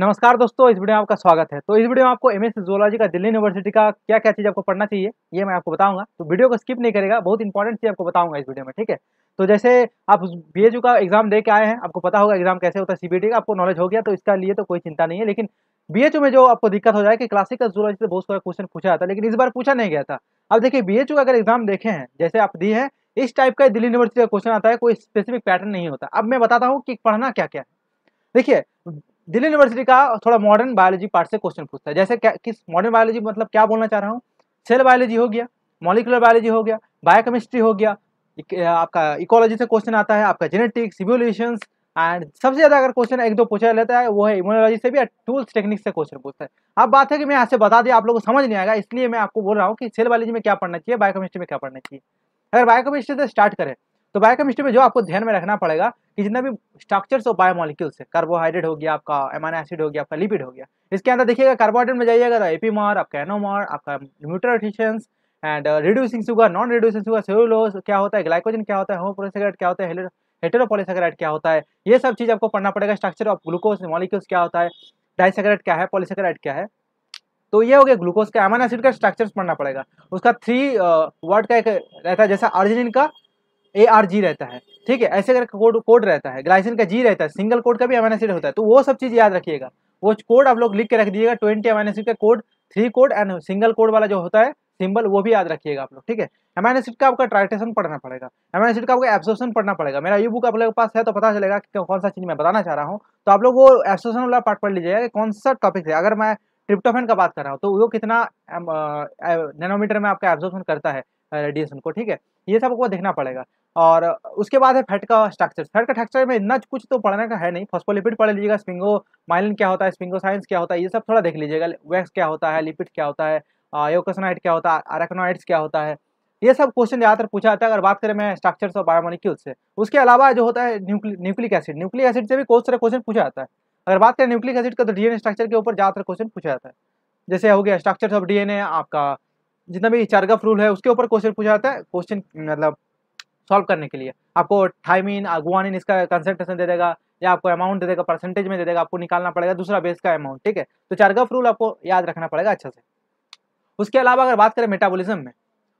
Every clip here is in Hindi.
नमस्कार दोस्तों इस वीडियो में आपका स्वागत है तो इस वीडियो में आपको एम एस जोलॉजी का दिल्ली यूनिवर्सिटी का क्या क्या चीज़ आपको पढ़ना चाहिए ये मैं आपको बताऊंगा तो वीडियो को स्किप नहीं करेगा बहुत इंपॉर्टेंट चीज़ आपको बताऊंगा इस वीडियो में ठीक है तो जैसे आप बी का एग्जाम दे के आए हैं आपको पता होगा एग्जाम कैसे होता है सी का आपको नॉलेज हो गया तो इसका लिए तो कोई चिंता नहीं है लेकिन बी में जो आपको दिक्कत हो जाए कि क्लासिकल जोलॉजी से बहुत सारा क्वेश्चन पूछा जाता है लेकिन इस बार पूछा नहीं गया था अब देखिए बी का अगर एग्जाम देखे हैं जैसे आप दिए हैं इस टाइप का दिल्ली यूनिवर्सिटी का क्वेश्चन आता है कोई स्पेसिफिक पैटर्न नहीं होता अब मैं बताता हूँ कि पढ़ना क्या क्या है देखिए दिल्ली यूनिवर्सिटी का थोड़ा मॉडर्न बायोलॉजी पार्ट से क्वेश्चन पूछता है जैसे क्या किस मॉडर्न बायोलॉजी मतलब क्या बोलना चाह रहा हूँ सेल बायोलॉजी हो गया मॉलिकुलर बायोलॉजी हो गया बायोकेमिस्ट्री हो गया आपका इकोलॉजी से क्वेश्चन आता है आपका जेनेटिक्स सिव्यूलेशन एंड सबसे ज्यादा अगर क्वेश्चन एक दो पूछा लेता है वो है इम्यूनोलॉजी से भी टूल्स टेक्निक से क्वेश्चन पूछता है अब बात है कि मैं ऐसे बता दिया आप लोगों को समझ नहीं आएगा इसलिए मैं आपको बोल रहा हूँ कि सेल बायोलॉजी में क्या पढ़ना चाहिए बायोकेमिस्ट्री में क्या पढ़ना चाहिए अगर बायोकेमिस्ट्री से स्टार्ट करें तो बायोकेमिस्ट्री में जो आपको ध्यान में रखना पड़ेगा कि जितना भी स्ट्रक्चर्स ऑफ बायोमोलिक्यूल्स है कार्बोहाइड्रेट हो गया आपका एमानो एसिड हो गया आपका लिपिड हो गया इसके अंदर देखिएगा कार्बोहाइड्रेट में जाइएगा तो मार आपका एनोमार आपका mutarotations and reducing sugar non reducing sugar cellulose क्या होता है ग्लाइकोजन क्या होता है होमोपोलिसैकेराइड क्या होता है हेटेरोपोलिसैकेराइड क्या होता है ये सब चीज़ आपको पढ़ना पड़ेगा स्ट्रक्चर ऑफ ग्लूकोज मॉलिक्यूल्स क्या होता है डाइसैकेराइड क्या है पॉलीसैकेराइड क्या है तो ये हो गया ग्लूकोज का एमानो एसिड का स्ट्रक्चर्स पढ़ना पड़ेगा उसका थ्री वर्ड uh, का एक रहता है जैसा अर्जिन का ए आर जी रहता है ठीक है ऐसे अगर कोड कोड रहता है ग्लाइसिन का जी रहता है सिंगल कोड का भी अमाइन एसिड होता है तो वो सब चीज़ याद रखिएगा वो कोड आप लोग लिख के रख दीजिएगा ट्वेंटी अमाइन एसिड का code three code and single code वाला जो होता है सिंबल वो भी याद रखिएगा आप लोग ठीक है अमाइन एसिड का आपका ट्राइटेशन पढ़ना पड़ेगा अमाइन एसिड का आपको एब्सोर्सन पढ़ना पड़ेगा मेरा ई बुक आप लोगों के पास है तो पता चलेगा कि कौन सा चीज़ मैं बताना चाह रहा हूँ तो आप लोग वो एब्सोशन वाला पार्ट पढ़ लीजिएगा कि कौन सा टॉपिक है अगर मैं ट्रिप्टोफेन का बात कर रहा हूँ तो वो कितना नैनोमीटर में आपका एब्सोर्सन करता है रेडिएशन को ठीक है ये सब आपको देखना पड़ेगा और उसके बाद है फैट का स्ट्रक्चर फैट का स्ट्रक्चर में इतना कुछ तो पढ़ने का है नहीं फॉस्फोलिपिड पढ़ लीजिएगा स्पिंगो माइलिन क्या होता है स्पिंगो साइंस क्या होता है ये सब थोड़ा देख लीजिएगा वैक्स क्या होता है लिपिड क्या होता है योकोसनाइट क्या होता है अरेकोनाइट्स क्या होता है ये सब क्वेश्चन ज़्यादातर पूछा जाता है अगर बात करें मैं स्ट्रक्चर्स और बायोमोलिक्यूल से उसके अलावा जो होता है न्यूक्लिक एसिड न्यूक्लिक एसिड से भी बहुत सारे क्वेश्चन पूछा जाता है अगर बात करें न्यूक्लिक एसिड का तो डीएनए स्ट्रक्चर के ऊपर ज़्यादातर क्वेश्चन पूछा जाता है जैसे हो गया स्ट्रक्चर्स ऑफ डीएनए आपका जितना भी चारगफ रूल है उसके ऊपर क्वेश्चन पूछा जाता है क्वेश्चन मतलब सॉल्व करने के लिए आपको थाइमिन गुआनिन इसका कंसेंट्रेशन दे देगा या आपको अमाउंट दे देगा परसेंटेज में दे देगा आपको निकालना पड़ेगा दूसरा बेस का अमाउंट ठीक है तो चारगफ रूल आपको याद रखना पड़ेगा अच्छा से उसके अलावा अगर बात करें मेटाबोलिज्म में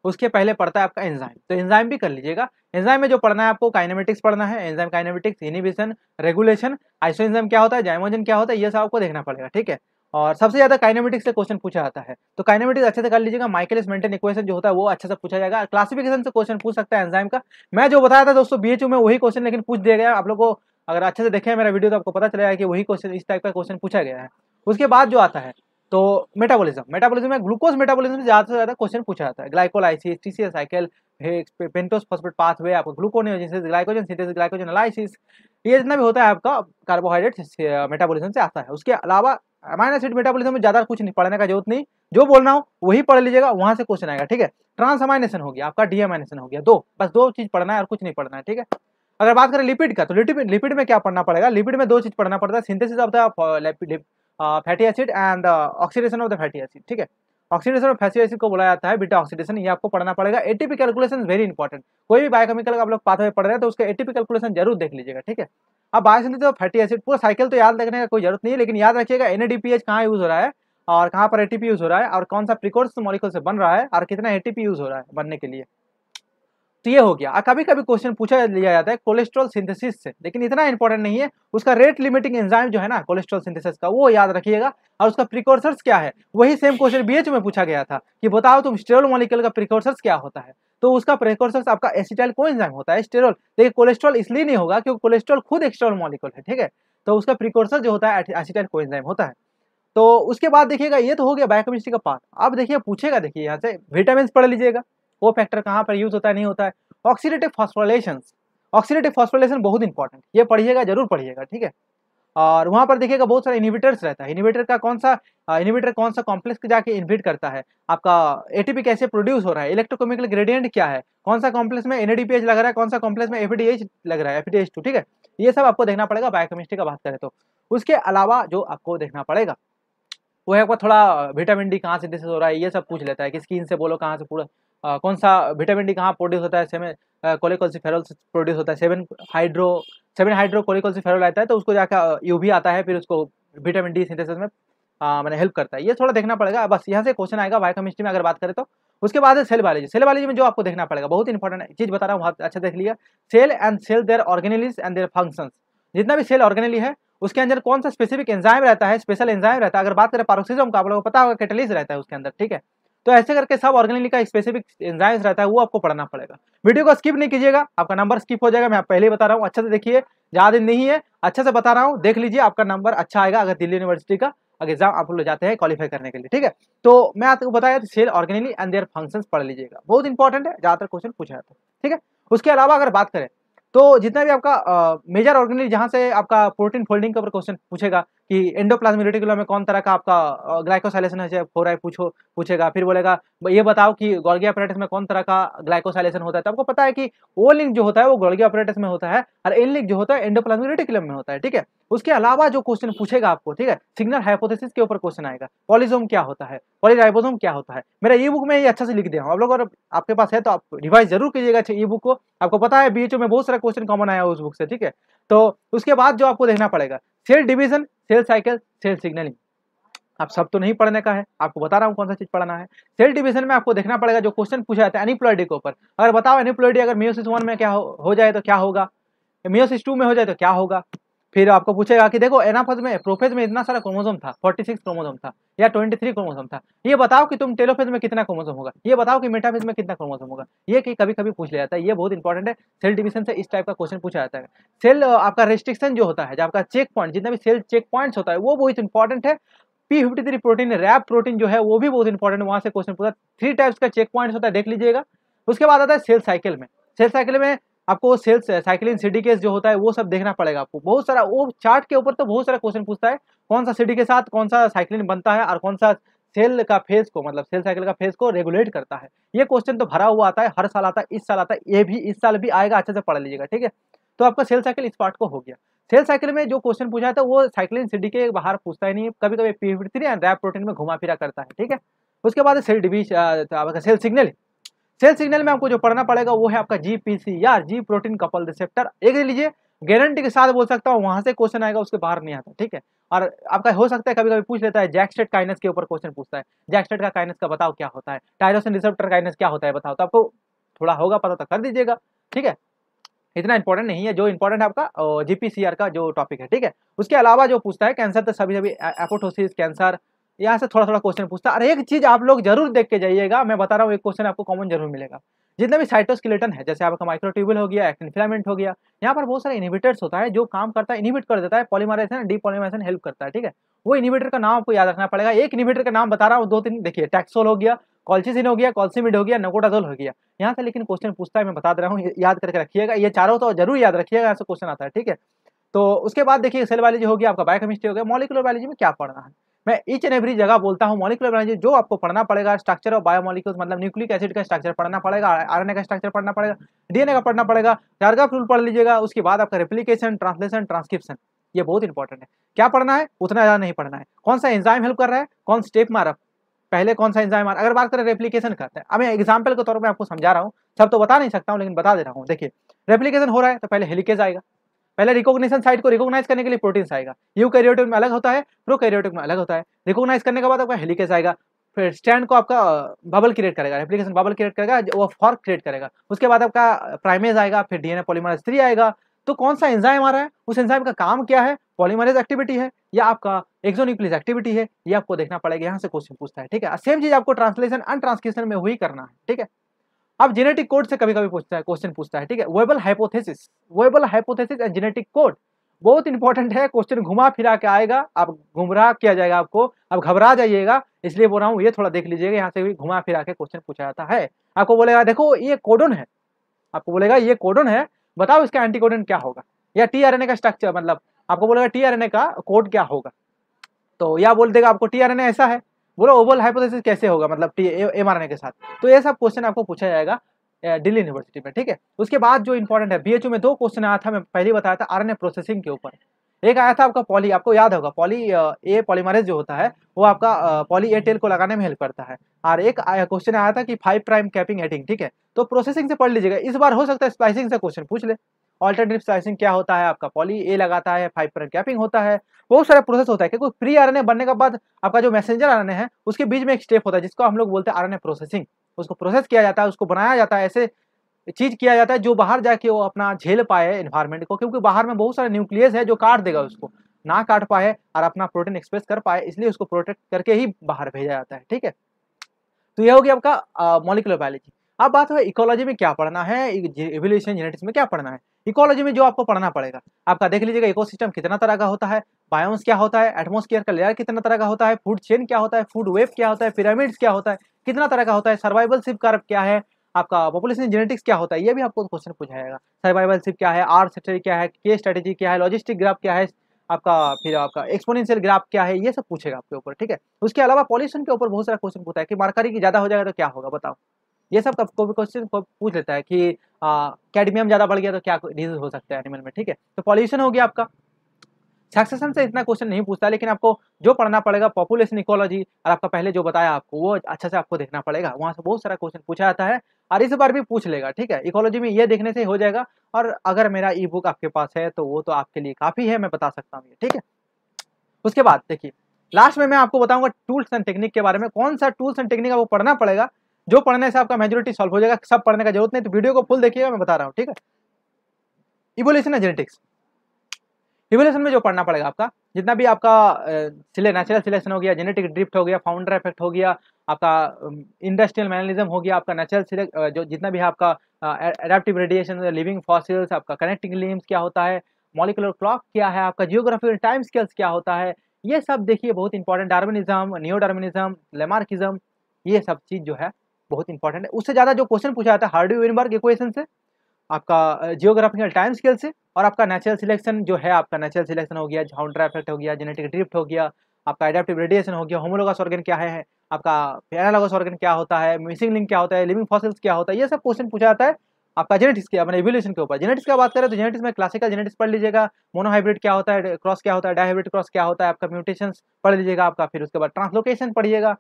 उसके पहले पड़ता है आपका एंजाइम तो एंजाइम भी कर लीजिएगा एंजाइम में जो पढ़ना है आपको काइनेमेटिक्स पढ़ना है enzyme kinematics inhibition regulation iso क्या होता है जाइमोजन क्या होता है ये सब आपको देखना पड़ेगा ठीक है और सबसे ज्यादा काइनेमेटिक्स से क्वेश्चन पूछा जाता है तो काइनेमेटिक्स अच्छे से कर लीजिएगा माइकलिस मेंटेन इक्वेशन जो होता है वो अच्छे से पूछा जाएगा क्लासिफिकेशन से क्वेश्चन पूछ सकता है एंजाइम का मैं जो बताया था दोस्तों बीएचयू में वही क्वेश्चन लेकिन पूछ दिया गया आप लोग को अगर अच्छे से देखें मेरा वीडियो तो आपको पता चलेगा कि वही क्वेश्चन इस टाइप का क्वेश्चन पूछा गया है उसके बाद जो आता है तो मेटाबॉलिज्म मेटाबॉलिज्म में ग्लूकोज मेटाबॉलिज्म से ज्यादा से ज्यादा क्वेश्चन पूछा जाता है glycolysis TCS cycle pentose phosphate pathway आपको gluconeogenesis glycogen synthesis glycogenolysis ये जितना भी होता है आपका कार्बोहाइड्रेट मेटाबॉलिज्म uh, से आता है उसके अलावा अमाइनो एसिड मेटाबोलिज्म में ज्यादा कुछ नहीं पढ़ने का जरूरत नहीं जो बोलना हो वही पढ़ लीजिएगा वहां से क्वेश्चन आएगा ठीक है ट्रांसमाइनेशन हो गया आपका डीएमाइनेशन हो गया दो बस दो चीज पढ़ना है और कुछ नहीं पढ़ना है ठीक है अगर बात करें लिपिड का तो लिपिड लिपिड में क्या पढ़ना पड़ेगा लिपिड में दो चीज पढ़ना पड़ता है synthesis of the fatty acid and oxidation of the fatty acid ठीक है ऑक्सीडेशन और फैसी एसिड को बोला जाता है बीटा ऑक्सीडेशन ये आपको पढ़ना पड़ेगा एटीपी कैलकुलेशन वेरी इंपॉर्टेंट कोई भी बायोकेमिकल का आप लोग पाथवे पढ़ रहे हैं तो उसका एटीपी कैलकुलेशन जरूर देख लीजिएगा ठीक है अब बायोसिंथेसिस और फैटी एसिड पूरा साइकिल तो याद रखने का कोई जरूरत नहीं है लेकिन याद रखिएगा एनएडीपीएच कहाँ यूज हो रहा है और कहाँ पर एटीपी यूज हो रहा है और कौन सा प्रिकोर्स मॉलिकल से बन रहा है और कितना एटीपी यूज हो रहा है बनने के लिए तो ये हो गया कभी कभी क्वेश्चन पूछा लिया जाता है कोलेस्ट्रॉल सिंथेसिस से लेकिन इतना इंपॉर्टेंट नहीं है उसका रेट लिमिटिंग एंजाइम जो है ना कोलेस्ट्रॉल सिंथेसिस का वो याद रखिएगा और उसका प्रिकॉर्सर्स क्या है वही सेम क्वेश्चन बीएच में पूछा गया था कि बताओ तुम स्टेरोल मॉलिकल का प्रिकॉर्सर्स क्या होता है तो उसका प्रिकॉर्सर्स आपका एसिटाइल को होता है स्टेरोल देखिए कोलेस्ट्रॉल इसलिए नहीं होगा क्योंकि कोलेस्ट्रॉल खुद एक्स्ट्रॉल मॉलिकल है ठीक है तो उसका प्रिकॉर्सर जो होता है एसिटाइल को होता है तो उसके बाद देखिएगा ये तो हो गया बायोकेमिस्ट्री का पार्ट अब देखिए पूछेगा देखिए यहाँ से विटामिन पढ़ लीजिएगा वो फैक्टर कहाँ पर यूज होता है नहीं होता है ऑक्सीडेटिव फॉस्फोलेशन ऑक्सीडेटिव फॉस्फोलेशन बहुत इंपॉर्टेंट ये पढ़िएगा जरूर पढ़िएगा ठीक है और वहाँ पर देखिएगा बहुत सारे इनिविटर्स रहता है इनिविटर का कौन सा इनिविटर कौन सा कॉम्प्लेक्स जाके इन्विट करता है आपका एटीपी कैसे प्रोड्यूस हो रहा है इलेक्ट्रोकेमिकल ग्रेडियंट क्या है कौन सा कॉम्प्लेक्स में एनएडीपीएच लग रहा है कौन सा कॉम्प्लेक्स में एफडीएच लग रहा है एफडीएच टू ठीक है ये सब आपको देखना पड़ेगा बायोकेमिस्ट्री का बात करें तो उसके अलावा जो आपको देखना पड़ेगा वो है आपका थोड़ा विटामिन डी कहाँ से डिस हो रहा है ये सब पूछ लेता है कि स्किन से बोलो कहाँ से पूरा कौन सा विटामिन डी कहाँ प्रोड्यूस होता है सेवन कोलेकोल्सीफेरल प्रोड्यूस होता है seven hydro seven hydro cholecalciferol आता है तो उसको जाकर यू भी आता है फिर उसको विटामिन डी सिंथेसिस में मैंने हेल्प करता है ये थोड़ा देखना पड़ेगा बस यहाँ से क्वेश्चन आएगा बायोकेमिस्ट्री में अगर बात करें तो उसके बाद है सेल बायोलॉजी सेल बायोलॉजी में जो आपको देखना पड़ेगा बहुत इंपॉर्टेंट चीज बता रहा हूँ अच्छा देख लिया cell and cell their organelles and their functions जितना भी सेल ऑर्गेनली है उसके अंदर कौन सा स्पेसिफिक एंजाइम रहता है स्पेशल एंजाइम रहता है अगर बात करें पारोक्सिजम का आप लोगों को पता होगा कैटलिस रहता है उसके अंदर ठीक है तो ऐसे करके सब ऑर्गेनिक का स्पेसिफिक एंजाइम्स रहता है वो आपको पढ़ना पड़ेगा वीडियो को स्किप नहीं कीजिएगा आपका नंबर स्किप हो जाएगा मैं आप पहले ही बता रहा हूँ अच्छा से देखिए ज़्यादा दिन नहीं है अच्छा से बता रहा हूँ देख लीजिए आपका नंबर अच्छा आएगा अगर दिल्ली यूनिवर्सिटी का अगर एग्जाम आप लोग जाते हैं क्वालिफाई करने के लिए ठीक है तो मैं आपको बताया तो cell organic and their function पढ़ लीजिएगा बहुत इंपॉर्टेंट है ज़्यादातर क्वेश्चन पूछा जाता है ठीक है उसके अलावा अगर बात करें तो जितना भी आपका मेजर ऑर्गेनिक जहाँ से आपका प्रोटीन फोल्डिंग के ऊपर क्वेश्चन पूछेगा कि एंडोप्लाज्मिक रेटिकुलम में कौन तरह का आपका ग्लाइकोसाइलेशन हो रहा है पूछो पूछेगा फिर बोलेगा ये बताओ कि गोल्गी ऑपरेटस में कौन तरह का ग्लाइकोसाइलेशन होता है तो आपको पता है कि ओ लिंक जो होता है वो गोल्गी ऑपरेटस में होता है और एन लिंक जो होता है एंडोप्लाज्मिक रेटिकुलम में होता है ठीक है उसके अलावा जो क्वेश्चन पूछेगा आपको ठीक है सिग्नल हाइपोथेसिस के ऊपर क्वेश्चन आएगा पॉलिजोम क्या होता है पॉलीराइबोजोम क्या होता है मेरा ई बुक में ये अच्छा से लिख दिया हूँ आप लोग अगर आपके पास है तो आप रिवाइज जरूर कीजिएगा ई अच्छा बुक को आपको पता है बीएचओ में बहुत सारा क्वेश्चन कॉमन आया उस बुक से ठीक है तो उसके बाद जो आपको देखना पड़ेगा cell division cell cycle cell signalling आप सब तो नहीं पढ़ने का है आपको बता रहा हूँ कौन सा चीज पढ़ना है सेल डिवीजन में आपको देखना पड़ेगा जो क्वेश्चन पूछा जाता है एनिप्लॉयडी के ऊपर अगर बताओ एनिप्लॉयडी अगर मियोसिस वन में क्या हो, हो जाए तो क्या होगा मियोसिस टू में हो जाए तो क्या होगा फिर आपको पूछेगा कि देखो एनाफेज में प्रोफेज में इतना सारा क्रोमोजोम था 46 क्रोमोजोम था या 23 क्रोमोजोम था ये बताओ कि तुम टेलोफेज में कितना क्रोमोजोम होगा ये बताओ कि मेटाफेज में कितना क्रोमोजोम होगा ये कि कभी कभी पूछ लिया जाता है ये बहुत इंपॉर्टेंट है सेल डिवीजन से इस टाइप का क्वेश्चन पूछा जाता है सेल आपका रेस्ट्रिक्शन जो होता है जो आपका चेक पॉइंट जितना भी सेल चेक पॉइंट होता है वो बहुत इंपॉर्टेंट है P fifty three protein wrap protein जो है वो भी बहुत इंपॉर्टेंट वहाँ से क्वेश्चन पूछा थ्री टाइप्स का चेक पॉइंट होता है देख लीजिएगा उसके बाद आता है सेल साइकिल में सेल साइकिल में आपको सेल्स साइकिलिंग सिटी केस जो होता है वो सब देखना पड़ेगा आपको बहुत सारा वो चार्ट के ऊपर तो बहुत सारा क्वेश्चन पूछता है कौन सा सिटी के साथ कौन सा साइकिलिन बनता है और कौन सा सेल का फेज को मतलब सेल साइकिल का फेज को रेगुलेट करता है ये क्वेश्चन तो भरा हुआ आता है हर साल आता है इस साल आता है ये भी इस साल भी आएगा अच्छे से पढ़ लीजिएगा ठीक है तो आपका सेल साइकिल इस पार्ट को हो गया सेल साइकिल में जो क्वेश्चन पूछा था वो साइक्लिन सिटी के बाहर पूछता ही नहीं कभी कभी पीवीटी एंड रैप प्रोटीन में घुमा फिरा करता है ठीक है उसके बाद cell division cell signal cell signal में आपको जो पढ़ना पड़ेगा वो है आपका जी सी या जी प्रोटीन कपल रिसेप्टर एक लीजिए गारंटी के साथ बोल सकता हूँ वहां से क्वेश्चन आएगा उसके बाहर नहीं आता ठीक है और आपका हो सकता है कभी कभी पूछ लेता है जैकस्टेट काइनस के ऊपर क्वेश्चन पूछता है जैकस्टेट का काइनस का बताओ क्या होता है टायरोसिन रिसेप्टर काइनस क्या होता है बताओ तो आपको थोड़ा होगा पता तो कर दीजिएगा ठीक है इतना इंपॉर्टेंट नहीं है जो इंपॉर्टेंट है आपका जीपीसीआर का जो टॉपिक है ठीक है उसके अलावा जो पूछता है कैंसर तो सभी सभी एपोटोसिस कैंसर यहाँ से थोड़ा थोड़ा क्वेश्चन पूछता है और एक चीज आप लोग जरूर देख के जाइएगा मैं बता रहा हूँ एक क्वेश्चन आपको कॉमन जरूर मिलेगा जितना भी साइटोस्केलेटन है जैसे आपका माइक्रोट्यूबल हो गया एक्टिन फिलामेंट हो गया यहाँ पर बहुत सारे इनिवेटर्स होता है जो काम करता है इनिवेट कर देता है पॉलीमराइजेशन पॉलीमराइजेशन हेल्प करता है ठीक है वो इनिवेटर का नाम आपको याद रखना पड़ेगा एक इनिवेटर का नाम बता रहा हूँ दो तीन देखिए टैक्सोल हो गया कॉल्सिसिन हो गया कॉल्सिमिड हो गया नकोटाजोल हो गया यहाँ से लेकिन क्वेश्चन पूछता है मैं बता दे रहा हूँ याद करके रखिएगा ये चारों तो जरूर याद रखिएगा ऐसा क्वेश्चन आता है ठीक है तो उसके बाद देखिए सेल बायोलॉजी हो गया आपका बायोकेमिस्ट्री हो गया मॉलिकुलर बायोलॉजी में क्या पढ़ना है मैं ईच एंड एवरी जगह बोलता हूँ मॉलिकुलर बायोलॉजी जो आपको पढ़ना पड़ेगा स्ट्रक्चर ऑफ बायोमोलिक्यूल्स मतलब न्यूक्लिक एसिड का स्ट्रक्चर पढ़ना पड़ेगा आरएनए का स्ट्रक्चर पढ़ना पड़ेगा डीएनए का पढ़ना पड़ेगा जारगा फूल पढ़ लीजिएगा उसके बाद आपका रेप्लीकेशन ट्रांसलेशन ट्रांसक्रिप्शन ये बहुत इंपॉर्टेंट है क्या पढ़ना है उतना ज़्यादा नहीं पढ़ना है कौन सा एंजाइम हेल्प कर रहा है कौन स्टेप मारप पहले कौन सा एंजाइम मार अगर बात करें रेप्लीकेशन करते हैं अब मैं एग्जाम्पल के तौर पर आपको समझा रहा हूँ सब तो बता नहीं सकता हूँ लेकिन बता दे रहा हूँ देखिए रेप्लीकेशन हो रहा है तो पहले हेलिकेज आएगा पहले रिकॉग्निशन साइट को रिकॉग्नाइज करने के लिए प्रोटीन्स आएगा यू कैरियोटिक में अलग होता है प्रो कैरियोटिक में अलग होता है रिकॉग्नाइज करने के बाद आपका हेलिकेस आएगा फिर स्टैंड को आपका बबल क्रिएट करेगा एप्लीकेशन बबल क्रिएट करेगा वो फॉर्क क्रिएट करेगा उसके बाद आपका प्राइमेज आएगा फिर डीएनए पॉलीमराइज थ्री आएगा तो कौन सा एंजाइम आ रहा है उस एंजाइम का काम क्या है पॉलीमरेज एक्टिविटी है या आपका एक्जोनिक्लिस एक्टिविटी है ये आपको देखना पड़ेगा यहाँ से क्वेश्चन पूछता है ठीक है सेम चीज आपको ट्रांसलेशन अनट्रांसलेशन में हुई करना है ठीक है अब जेनेटिक कोड से कभी कभी पूछता है क्वेश्चन पूछता है ठीक है wobble hypothesis wobble hypothesis and genetic code बहुत इंपॉर्टेंट है क्वेश्चन घुमा फिरा के आएगा आप गुमराह किया जाएगा आपको आप घबरा जाइएगा इसलिए बोल रहा हूँ ये थोड़ा देख लीजिएगा यहाँ से भी घुमा फिरा के क्वेश्चन पूछा जाता है आपको बोलेगा देखो ये कोडन है आपको बोलेगा ये कोडन है बताओ इसका एंटीकोडन क्या होगा या टी का स्ट्रक्चर मतलब आपको बोलेगा टी का कोड क्या होगा तो या बोल देगा आपको टी ऐसा है बोलो ओवल हाइपोथेसिस कैसे होगा मतलब एम आर के साथ तो ये सब क्वेश्चन आपको पूछा जाएगा दिल्ली यूनिवर्सिटी में ठीक है उसके बाद जो इंपॉर्टेंट है बीएचयू में दो क्वेश्चन आया था मैं पहले बताया था आरएनए प्रोसेसिंग के ऊपर एक आया था आपका पॉली आपको याद होगा पॉली ए पॉलीमरेज जो होता है वो आपका पॉली ए टेल को लगाने में हेल्प करता है और एक क्वेश्चन आया था कि फाइव प्राइम कैपिंग हेडिंग ठीक है तो प्रोसेसिंग से पढ़ लीजिएगा इस बार हो सकता है स्प्लाइसिंग से क्वेश्चन पूछ ले ऑल्टरनेटिव स्लाइसिंग क्या होता है आपका पॉली ए लगाता है फाइव पर कैपिंग होता है बहुत सारा प्रोसेस होता है क्योंकि फ्री आर बनने के बाद आपका जो मैसेंजर आर है उसके बीच में एक स्टेप होता है जिसको हम लोग बोलते हैं आर प्रोसेसिंग उसको प्रोसेस किया जाता है उसको बनाया जाता है ऐसे चीज किया जाता है जो बाहर जाके वो अपना झेल पाए इन्वायरमेंट को क्योंकि बाहर में बहुत सारे न्यूक्लियस है जो काट देगा उसको ना काट पाए और अपना प्रोटीन एक्सप्रेस कर पाए इसलिए उसको प्रोटेक्ट करके ही बाहर भेजा जाता है ठीक है तो यह होगी आपका मॉलिकुलर बायोलॉजी अब बात है इकोलॉजी में क्या पढ़ना है एवोल्यूशन e-, जेनेटिक्स में क्या पढ़ना है इकोलॉजी में जो आपको पढ़ना पड़ेगा आपका देख लीजिएगा इकोसिस्टम कितना तरह का होता है बायोम्स क्या होता है एटमोस्फियर का लेयर कितना तरह का होता है फूड चेन क्या होता है फूड वेब क्या होता है पिरामिड्स क्या होता है कितना तरह का होता है सर्वाइवल सिप कर्व क्या है आपका पॉपुलेशन जेनेटिक्स क्या होता है ये भी आपको क्वेश्चन पूछा जाएगा सर्वाइवल सिप क्या है आर स्ट्रेटी क्या है के स्ट्रेटेजी क्या है लॉजिस्टिक ग्राफ क्या है आपका फिर आपका एक्सपोनेंशियल ग्राफ क्या है ये सब पूछेगा आपके ऊपर ठीक है उसके अलावा पॉल्यूशन के ऊपर बहुत सारा क्वेश्चन पूछता है कि मारकारी की ज्यादा हो जाएगा तो क्या होगा बताओ ये सब कब को क्वेश्चन पूछ लेता है कि कैडमियम ज़्यादा बढ़ गया तो क्या डिजीज हो सकता है एनिमल में ठीक है तो पॉल्यूशन हो गया आपका सक्सेशन से इतना क्वेश्चन नहीं पूछता लेकिन आपको जो पढ़ना पड़ेगा पॉपुलेशन इकोलॉजी और आपका पहले जो बताया आपको वो अच्छा से आपको देखना पड़ेगा वहाँ से बहुत सारा क्वेश्चन पूछा जाता है और इस बार भी पूछ लेगा ठीक है इकोलॉजी में ये देखने से हो जाएगा और अगर मेरा ई बुक आपके पास है तो वो तो आपके लिए काफ़ी है मैं बता सकता हूँ ये ठीक है उसके बाद देखिए लास्ट में मैं आपको बताऊंगा टूल्स एंड टेक्निक के बारे में कौन सा टूल्स एंड टेक्निक आपको पढ़ना पड़ेगा जो पढ़ने से आपका मेजोरिटी सॉल्व हो जाएगा सब पढ़ने का जरूरत नहीं तो वीडियो को फुल देखिएगा मैं बता रहा हूँ ठीक है इवोल्यूशन है जेनेटिक्स इवोल्यूशन में जो पढ़ना पड़ेगा आपका जितना भी आपका सिले नेचुरल सिलेक्शन हो गया जेनेटिक ड्रिफ्ट हो गया फाउंडर इफेक्ट हो गया आपका इंडस्ट्रियल मैनलिज्म हो गया आपका नेचुरल जो जितना भी है आपका एडेप्टिव रेडिएशन लिविंग फॉसिल्स आपका कनेक्टिंग लिम्स क्या होता है मॉलिकुलर क्लॉक क्या है आपका जियोग्राफिकल टाइम स्केल्स क्या होता है ये सब देखिए बहुत important Darwinism new Darwinism Lamarckism ये सब चीज़ जो है बहुत इंपॉर्टेंट है उससे ज़्यादा जो क्वेश्चन पूछा जाता है हार्डी वेनबर्ग इक्वेशन से आपका जियोग्राफिकल टाइम स्केल से और आपका नेचुरल सिलेक्शन जो है आपका नेचुरल सिलेक्शन हो गया झाउंडर इफेक्ट हो गया जेनेटिक ड्रिफ्ट हो गया आपका एडेप्टिव रेडिएशन हो गया होमोलोगस ऑर्गन क्या है आपका एनालोगस ऑर्गन क्या होता है मिसिंग लिंक क्या होता है लिविंग फॉसिल्स क्या होता है ये सब क्वेश्चन पूछा जाता है आपका जेनेटिक्स के अपने एवोल्यूशन के ऊपर जेनेटिक्स का बात करें तो जेनेटिक्स में क्लासिकल जेनेटिक्स पढ़ लीजिएगा मोनोहाइब्रिड क्या होता है क्रॉस क्या होता है डाइहाइब्रिड क्रॉस क्या होता है आपका म्यूटेशन पढ़ लीजिएगा आपका फिर उसके बाद ट्रांसलोकेशन पढ़िएगा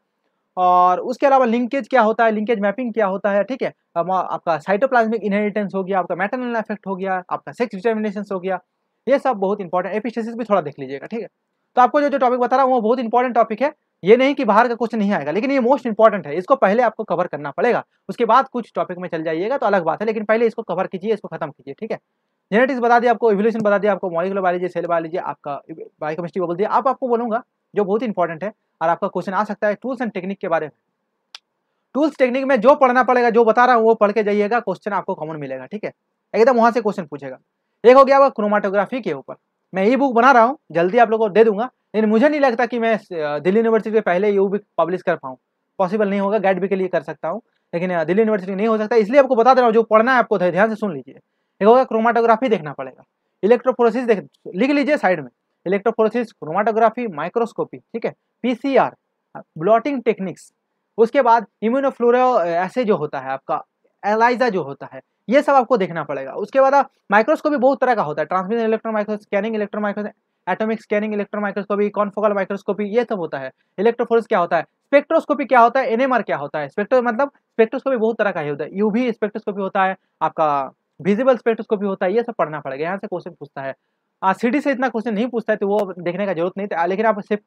और उसके अलावा लिंकेज क्या होता है लिंकेज मैपिंग क्या होता है ठीक है आपका साइटोप्लाज्मिक इनहेरिटेंस हो गया आपका मैटरनल इफेक्ट हो गया आपका सेक्स डिटर्मिनेशन हो गया ये सब बहुत इंपॉर्टेंट एपिस्टेसिस भी थोड़ा देख लीजिएगा ठीक है तो आपको जो जो टॉपिक बता रहा हूँ वो बहुत इंपॉर्टेंट टॉपिक है ये नहीं कि बाहर का क्वेश्चन नहीं आएगा लेकिन ये मोस्ट इंपॉर्टेंट है इसको पहले आपको कवर करना पड़ेगा उसके बाद कुछ टॉपिक में चल जाइएगा तो अलग बात है लेकिन पहले इसको कवर कीजिए इसको खत्म कीजिए ठीक है जेनेटिक्स बता दिया आपको इवोल्यूशन बता दिया आपको मॉलिकुलर बायोलॉजी सेल बायोलॉजी आपका बायोकेमिस्ट्री बोल दिया आप आपको बोलूंगा जो बहुत इंपॉर्टेंट है और आपका क्वेश्चन आ सकता है टूल्स एंड टेक्निक के बारे में टूल्स टेक्निक में जो पढ़ना पड़ेगा जो बता रहा हूँ वो पढ़ के जाइएगा क्वेश्चन आपको कॉमन मिलेगा ठीक है एकदम वहाँ से क्वेश्चन पूछेगा एक हो गया वो क्रोमाटोग्राफी के ऊपर मैं ई बुक बना रहा हूँ जल्दी आप लोग को दे दूंगा लेकिन मुझे नहीं लगता कि मैं दिल्ली यूनिवर्सिटी के पहले यू बुक पब्लिश कर पाऊँ पॉसिबल नहीं होगा गाइड भी के लिए कर सकता हूँ लेकिन दिल्ली यूनिवर्सिटी नहीं हो सकता इसलिए आपको बता दे रहा हूँ जो पढ़ना है आपको ध्यान से सुन लीजिए एक होगा क्रोमाटोग्राफी देखना पड़ेगा इलेक्ट्रोप्रोसिस देख लिख लीजिए साइड में इलेक्ट्रोफोरेसिस क्रोमाटोग्राफी माइक्रोस्कोपी ठीक है पीसीआर ब्लॉटिंग टेक्निक्स उसके बाद इम्यूनोफ्लोरो ऐसे जो होता है आपका एलाइजा जो होता है ये सब आपको देखना पड़ेगा उसके बाद माइक्रोस्कोपी बहुत तरह का होता है transmission electron micro scanning electron micro atomic scanning electron microscopy confocal microscopy ये सब होता है इलेक्ट्रोफोर्स क्या होता है स्पेक्ट्रोस्कोपी क्या होता है एनएमआर क्या होता है स्पेक्ट्रो मतलब स्पेक्ट्रोस्कोपी बहुत तरह का ही होता है यूवी स्पेक्ट्रोस्कोपी होता है आपका विजिबल स्पेक्ट्रोस्कोपी होता है ये सब पढ़ना पड़ेगा यहाँ से क्वेश्चन पूछता है सीडी हाँ, से इतना क्वेश्चन नहीं पूछता है तो वो देखने का जरूरत नहीं था लेकिन आप सिर्फ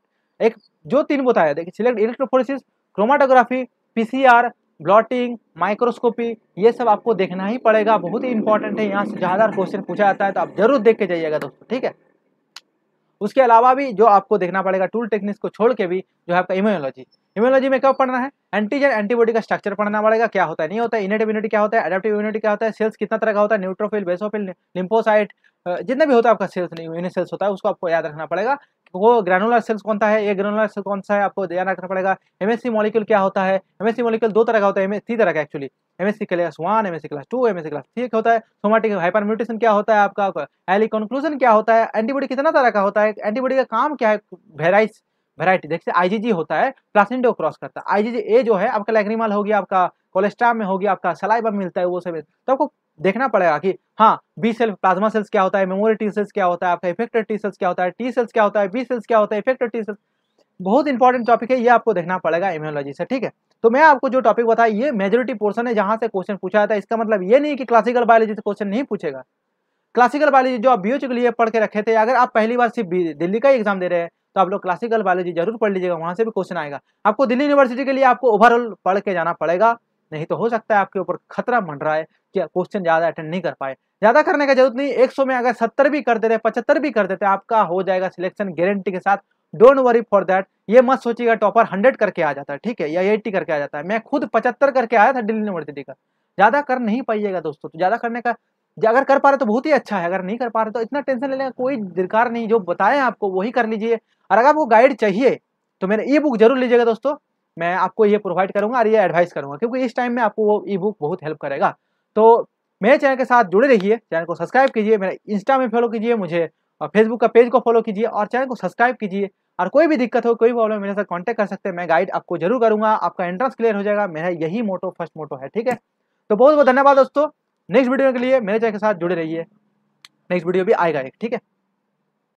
एक जो तीन बताया देखिए select electrophoresis chromatography PCR blotting microscopy ये सब आपको देखना ही पड़ेगा बहुत ही इंपॉर्टेंट है यहाँ से ज़्यादा क्वेश्चन पूछा जाता है तो आप जरूर देख के जाइएगा दोस्तों ठीक है उसके अलावा भी जो आपको देखना पड़ेगा टूल टेक्निक्स को छोड़ के भी जो है आपका इम्यूनोलॉजी इम्यूनोलॉजी में कब पढ़ना है एंटीजन एंटीबॉडी का स्ट्रक्चर पढ़ना पड़ेगा क्या होता है नहीं होता है इनेट इम्यूनिटी क्या होता है एडेप्टिव इम्यूनिटी क्या होता है सेल्स कितना तरह का होता है न्यूट्रोफिल बेसोफिल लिम्पोसाइट जितना भी होता है आपका सेल्स इम्यून सेल्स होता है उसको आपको याद रखना पड़ेगा वो ग्रेनुलर सेल्स कौन सा है ये ग्रेनुलर सेल कौन सा है आपको ध्यान रखना पड़ेगा एमएससी मॉलिक्यूल क्या होता है एमएससी मॉलिक्यूल दो तरह का होता है तीन तरह का actually MSC class one MSC class two MSC class three होता है सोमाटिक हाइपर म्यूटेशन क्या होता है आपका एली कंक्लूजन क्या होता है एंटीबॉडी कितना तरह का होता है एंटीबॉडी का काम क्या है वेराइस वेराइटी जैसे आईजीजी होता है प्लासेंटो क्रॉस करता है आईजीजी ए जो है आपका लैग्रीमाल हो गया आपका कोलेस्ट्रा में हो गया आपका सलाइबा मिलता है वो सब तो आपको देखना पड़ेगा कि हाँ बी सेल प्लाज्मा सेल्स क्या होता है मेमोरी टी सेल्स क्या होता है आपका इफेक्टेड टी सेल्स क्या होता है टी सेल्स क्या होता है बी सेल्स क्या होता है इफेक्टेड टी सेल्स बहुत इंपॉर्टेंट टॉपिक है ये आपको देखना पड़ेगा इम्यूनोलॉजी से ठीक है तो मैं आपको जो टॉपिक बताया ये मेजोरिटी पोर्सन है जहां से क्वेश्चन पूछा जाता है इसका मतलब ये नहीं कि क्लासिकल बायोलॉजी से क्वेश्चन नहीं पूछेगा क्लासिकल बायोलॉजी जो आप बीओ के लिए पढ़ के रखे थे अगर आप पहली बार सिर्फ दिल्ली का ही एग्जाम दे रहे हैं तो आप लोग क्लासिकल बायोलॉजी जरूर पढ़ लीजिएगा वहाँ से भी क्वेश्चन आएगा आपको दिल्ली यूनिवर्सिटी के लिए आपको ओवरऑल पढ़ के जाना पड़ेगा नहीं तो हो सकता है आपके ऊपर खतरा मंड रहा है कि क्वेश्चन ज़्यादा अटेंड नहीं कर पाए ज़्यादा करने का जरूरत नहीं एक में अगर सत्तर भी कर देते पचहत्तर भी कर देते आपका हो जाएगा सिलेक्शन गारंटी के साथ डोंट वरी फॉर दैट ये मत सोचिएगा टॉपर हंड्रेड करके आ जाता है ठीक है या एट्टी करके आ जाता है मैं खुद पचहत्तर करके आया था दिल्ली यूनिवर्सिटी का ज़्यादा कर नहीं पाइएगा दोस्तों तो ज़्यादा करने का अगर कर पा रहे तो बहुत ही अच्छा है अगर नहीं कर पा रहे तो इतना टेंशन लेने का कोई दरकार नहीं जो बताएं आपको वही कर लीजिए और अगर आपको गाइड चाहिए तो मेरा ई बुक जरूर लीजिएगा दोस्तों मैं आपको ये प्रोवाइड करूंगा और ये एडवाइस करूंगा क्योंकि इस टाइम में आपको वो ई बुक बहुत हेल्प करेगा तो मेरे चैनल के साथ जुड़े रहिए चैनल को सब्सक्राइब कीजिए मेरा इंस्टा में फॉलो कीजिए मुझे और फेसबुक का पेज को फॉलो कीजिए और चैनल को सब्सक्राइब कीजिए और कोई भी दिक्कत हो कोई प्रॉब्लम मेरे साथ कांटेक्ट कर सकते हैं मैं गाइड आपको जरूर करूंगा आपका एंट्रेंस क्लियर हो जाएगा मेरा यही मोटो फर्स्ट मोटो है ठीक है तो बहुत बहुत धन्यवाद दोस्तों नेक्स्ट वीडियो के लिए मेरे चैनल के साथ जुड़े रहिए नेक्स्ट वीडियो भी आएगा एक ठीक है